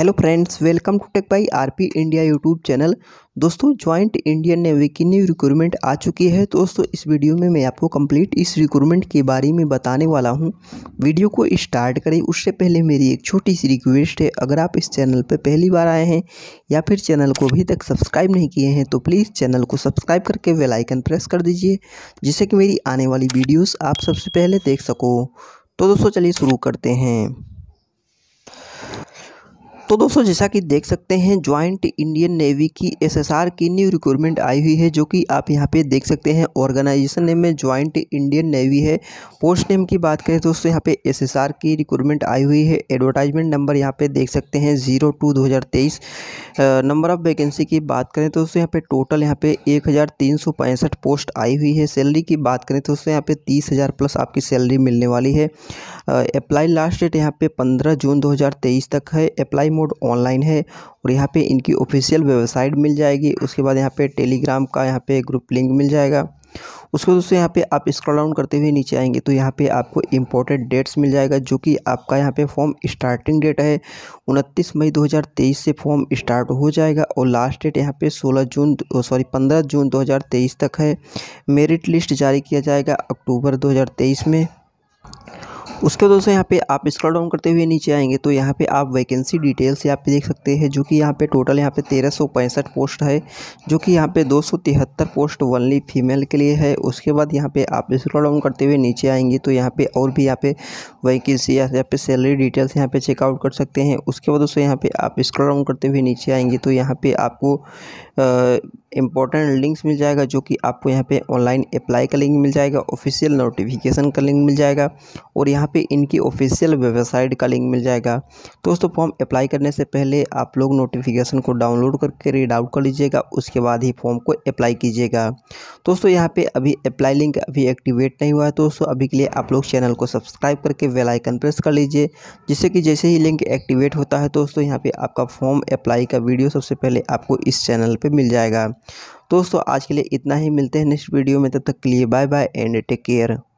hello friends welcome to tech by RP India YouTube channel दोस्तों joint Indian navy की new recruitment आ चुकी है तो दोस्तों इस वीडियो में मैं आपको कंप्लीट इस रिक्रूटमेंट के बारे में बताने वाला हूं वीडियो को स्टार्ट करें उससे पहले मेरी एक छोटी सी रिक्वेस्ट है अगर आप इस चैनल पर पहली बार आए हैं या फिर चैनल को अभी तक सब्सक्राइब नहीं किए हैं तो प्लीज़ चैनल को सब्सक्राइब करके वेलाइकन प्रेस कर दीजिए जिससे कि मेरी आने वाली वीडियोज़ आप सबसे पहले देख सको तो दोस्तों चलिए शुरू करते हैं तो दोस्तों जैसा कि देख सकते हैं ज्वाइंट इंडियन नेवी की एसएसआर की न्यू रिक्रूटमेंट आई हुई है जो कि आप यहाँ पे देख सकते हैं ऑर्गेनाइजेशन नेम में ज्वाइंट इंडियन नेवी है पोस्ट नेम की बात करें तो दोस्तों यहाँ पे एसएसआर की रिक्रूटमेंट आई हुई है एडवर्टाइजमेंट नंबर यहाँ पे देख सकते हैं जीरो टू दो हज़ार तेईस नंबर ऑफ़ वैकेंसी की बात करें तो दोस्तों यहाँ पर टोटल यहाँ पे एक हज़ार तीन सौ पैंसठ पोस्ट आई हुई है सैलरी की बात करें तो दोस्तों यहाँ पर तीस हज़ार प्लस आपकी सैलरी मिलने वाली है अप्लाई लास्ट डेट यहाँ पर पंद्रह जून दो हज़ार तेईस तक है अप्लाई मोड ऑनलाइन है और यहाँ पे इनकी ऑफिशियल वेबसाइट मिल जाएगी उसके बाद यहाँ पे टेलीग्राम का यहाँ पे ग्रुप लिंक मिल जाएगा उसके दोस्तों यहाँ पे आप स्क्रॉल डाउन करते हुए नीचे आएंगे तो यहाँ पे आपको इम्पोर्टेंट डेट्स मिल जाएगा जो कि आपका यहाँ पे फॉर्म स्टार्टिंग डेट है उनतीस मई 2023 से फॉर्म स्टार्ट हो जाएगा और लास्ट डेट यहाँ पे 16 जून सॉरी 15 जून 2023 तक है मेरिट लिस्ट जारी किया जाएगा अक्टूबर 2023 में उसके दोस्तों यहाँ पे आप स्क्रॉल डाउन करते हुए नीचे आएंगे तो यहाँ पे आप वैकेंसी डिटेल्स यहाँ पे देख सकते हैं जो कि यहाँ पे टोटल यहाँ पे तेरह सौ पैंसठ पोस्ट है जो कि यहाँ पे दो सौ तिहत्तर पोस्ट वनली फीमेल के लिए है उसके बाद यहाँ पे आप स्क्रॉल डाउन करते हुए नीचे आएंगे तो यहाँ पे और भी यहाँ पे वैकेंसी यहाँ पे सैलरी डिटेल्स यहाँ पे चेकआउट कर सकते हैं उसके बाद दोस्तों यहाँ पे आप स्क्रॉल डाउन करते हुए नीचे आएंगे तो यहाँ पे आपको इंपॉर्टेंट लिंक्स मिल जाएगा जो कि आपको यहाँ पे ऑनलाइन अप्लाई का लिंक मिल जाएगा ऑफिशियल नोटिफिकेशन का लिंक मिल जाएगा और यहाँ पे इनकी ऑफिशियल वेबसाइट का लिंक मिल जाएगा दोस्तों फॉर्म अप्लाई करने से पहले आप लोग नोटिफिकेशन को डाउनलोड करके रीड आउट कर लीजिएगा उसके बाद ही फॉर्म को अप्लाई कीजिएगा दोस्तों यहाँ पे अभी अप्लाई लिंक अभी एक्टिवेट नहीं हुआ है दोस्तों अभी के लिए आप लोग चैनल को सब्सक्राइब करके वेलाइकन प्रेस कर लीजिए जिससे कि जैसे ही लिंक एक्टिवेट होता है दोस्तों यहाँ पर आपका फॉर्म अप्लाई का वीडियो सबसे पहले आपको इस चैनल पर मिल जाएगा दोस्तों आज के लिए इतना ही मिलते हैं नेक्स्ट वीडियो में तब तक के लिए bye bye and take care